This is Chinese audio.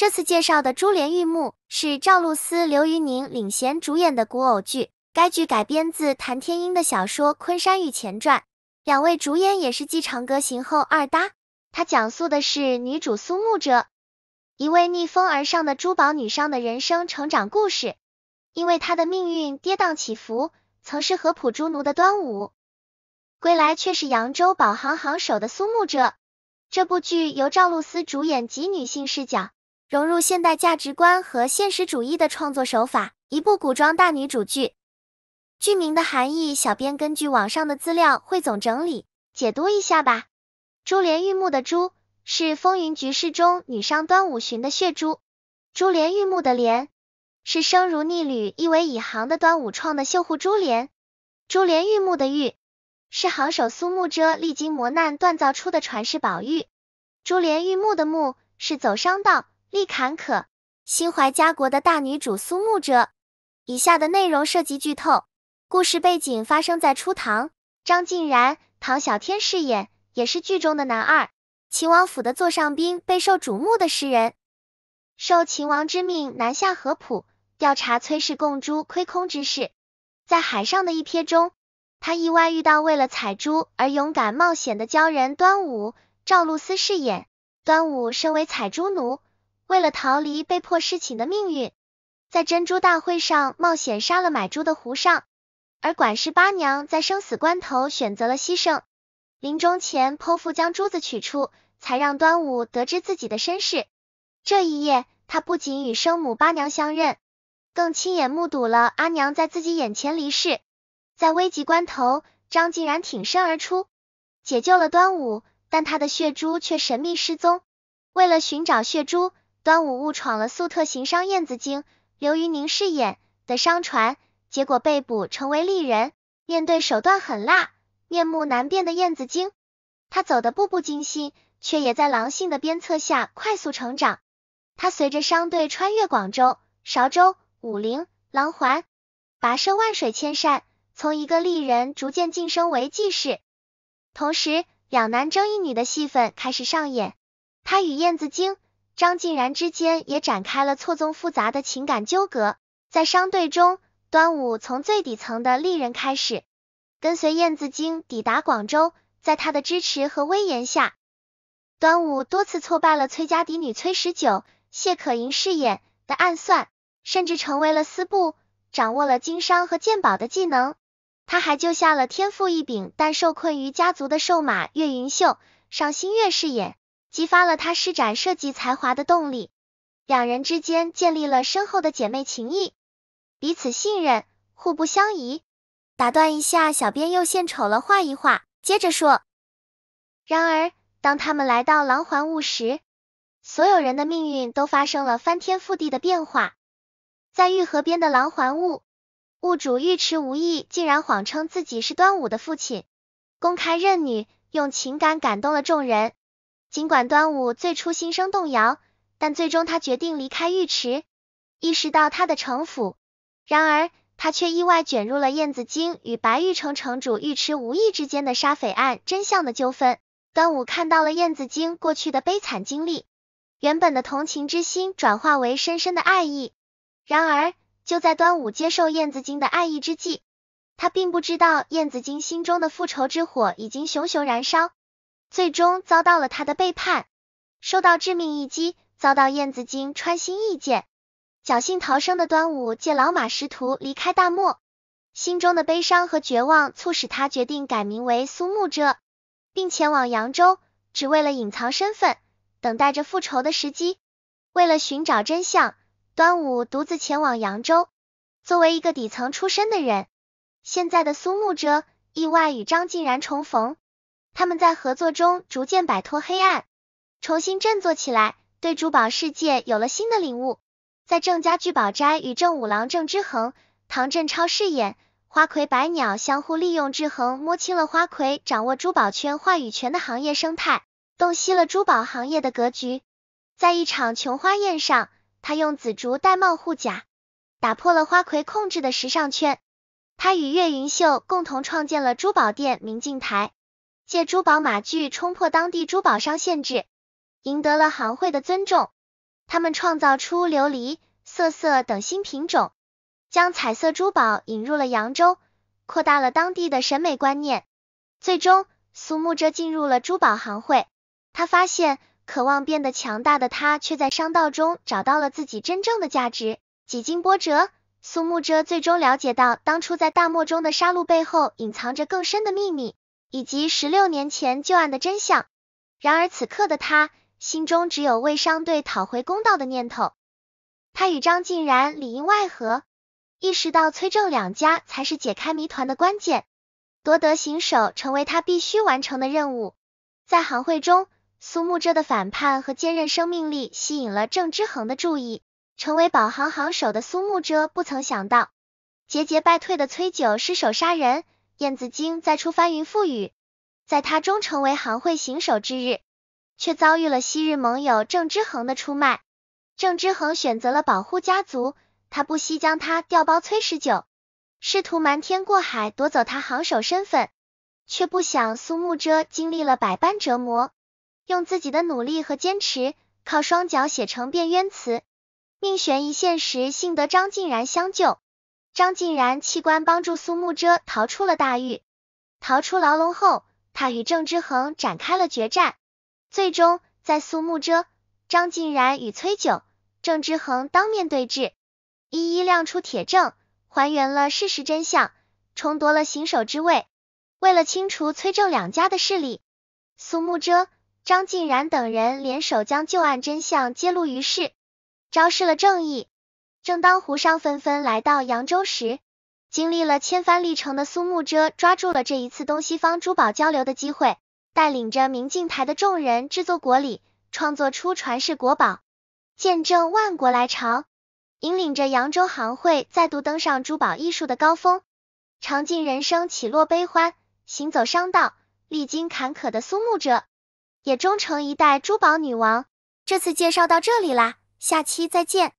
这次介绍的《珠帘玉幕》是赵露思、刘宇宁领衔主演的古偶剧，该剧改编自谭天英的小说《昆山玉前传》，两位主演也是继《长歌行》后二搭。它讲述的是女主苏慕哲，一位逆风而上的珠宝女商的人生成长故事。因为她的命运跌宕起伏，曾是合浦珠奴的端午归来，却是扬州宝行行首的苏慕哲。这部剧由赵露思主演及女性视角。融入现代价值观和现实主义的创作手法，一部古装大女主剧。剧名的含义，小编根据网上的资料汇总整理，解读一下吧。珠帘玉幕的珠是风云局势中女商端午寻的血珠，珠帘玉幕的帘是生如逆旅意为以航的端午创的绣户珠帘，珠帘玉幕的玉是行手苏幕遮历经磨难锻造出的传世宝玉，珠帘玉幕的幕是走商道。历坎坷，心怀家国的大女主苏慕遮。以下的内容涉及剧透。故事背景发生在初唐，张晋然、唐小天饰演，也是剧中的男二，秦王府的座上宾，备受瞩目的诗人，受秦王之命南下合浦调查崔氏贡珠亏空之事。在海上的一瞥中，他意外遇到为了采珠而勇敢冒险的鲛人端午，赵露思饰演。端午身为采珠奴。为了逃离被迫侍寝的命运，在珍珠大会上冒险杀了买珠的胡尚，而管事八娘在生死关头选择了牺牲，临终前剖腹将珠子取出，才让端午得知自己的身世。这一夜，他不仅与生母八娘相认，更亲眼目睹了阿娘在自己眼前离世。在危急关头，张竟然挺身而出，解救了端午，但他的血珠却神秘失踪。为了寻找血珠，端午误闯了粟特行商燕子京，刘云宁饰演的商船，结果被捕成为丽人。面对手段狠辣、面目难辨的燕子京，他走得步步惊心，却也在狼性的鞭策下快速成长。他随着商队穿越广州、韶州、武陵、琅环，跋涉万水千山，从一个丽人逐渐晋升为记事。同时，两男争一女的戏份开始上演，他与燕子精。张竟然之间也展开了错综复杂的情感纠葛。在商队中，端午从最底层的丽人开始，跟随燕子京抵达广州。在他的支持和威严下，端午多次挫败了崔家嫡女崔十九（谢可寅饰演）的暗算，甚至成为了司部，掌握了经商和鉴宝的技能。他还救下了天赋异禀但受困于家族的瘦马岳云秀（尚新月饰演）。激发了他施展设计才华的动力，两人之间建立了深厚的姐妹情谊，彼此信任，互不相疑。打断一下，小编又献丑了，画一画，接着说。然而，当他们来到狼环物时，所有人的命运都发生了翻天覆地的变化。在玉河边的狼环物，物主尉迟无意竟然谎称自己是端午的父亲，公开认女，用情感感动了众人。尽管端午最初心生动摇，但最终他决定离开浴池，意识到他的城府。然而，他却意外卷入了燕子精与白玉城城主尉迟无意之间的杀匪案真相的纠纷。端午看到了燕子精过去的悲惨经历，原本的同情之心转化为深深的爱意。然而，就在端午接受燕子精的爱意之际，他并不知道燕子精心中的复仇之火已经熊熊燃烧。最终遭到了他的背叛，受到致命一击，遭到燕子精穿心一箭，侥幸逃生的端午借老马识途离开大漠，心中的悲伤和绝望促使他决定改名为苏慕遮，并前往扬州，只为了隐藏身份，等待着复仇的时机。为了寻找真相，端午独自前往扬州。作为一个底层出身的人，现在的苏慕遮意外与张竟然重逢。他们在合作中逐渐摆脱黑暗，重新振作起来，对珠宝世界有了新的领悟。在郑家聚宝斋，与郑五郎、郑之恒、唐振超饰演花魁白鸟相互利用制衡，摸清了花魁掌握珠宝圈话语权的行业生态，洞悉了珠宝行业的格局。在一场琼花宴上，他用紫竹戴帽护甲，打破了花魁控制的时尚圈。他与岳云秀共同创建了珠宝店明镜台。借珠宝马具冲破当地珠宝商限制，赢得了行会的尊重。他们创造出琉璃、色色等新品种，将彩色珠宝引入了扬州，扩大了当地的审美观念。最终，苏木哲进入了珠宝行会。他发现，渴望变得强大的他，却在商道中找到了自己真正的价值。几经波折，苏木哲最终了解到，当初在大漠中的杀戮背后，隐藏着更深的秘密。以及十六年前旧案的真相。然而此刻的他，心中只有为商队讨回公道的念头。他与张竟然里应外合，意识到崔、正两家才是解开谜团的关键，夺得行首成为他必须完成的任务。在行会中，苏木遮的反叛和坚韧生命力吸引了郑之恒的注意，成为保行行首的苏木遮不曾想到，节节败退的崔九失手杀人。燕子京再出翻云覆雨，在他终成为行会行首之日，却遭遇了昔日盟友郑之恒的出卖。郑之恒选择了保护家族，他不惜将他调包崔十九，试图瞒天过海夺走他行首身份，却不想苏慕遮经历了百般折磨，用自己的努力和坚持，靠双脚写成变冤词，命悬一线时，幸得张竟然相救。张竟然弃官帮助苏慕遮逃出了大狱，逃出牢笼后，他与郑之恒展开了决战，最终在苏慕遮、张竟然与崔九、郑之恒当面对质，一一亮出铁证，还原了事实真相，重夺了行首之位。为了清除崔郑两家的势力，苏慕遮、张竟然等人联手将旧案真相揭露于世，昭示了正义。正当胡商纷纷来到扬州时，经历了千帆历程的苏幕遮抓住了这一次东西方珠宝交流的机会，带领着明镜台的众人制作国礼，创作出传世国宝，见证万国来朝，引领着扬州行会再度登上珠宝艺术的高峰。尝尽人生起落悲欢，行走商道历经坎坷的苏幕遮，也终成一代珠宝女王。这次介绍到这里啦，下期再见。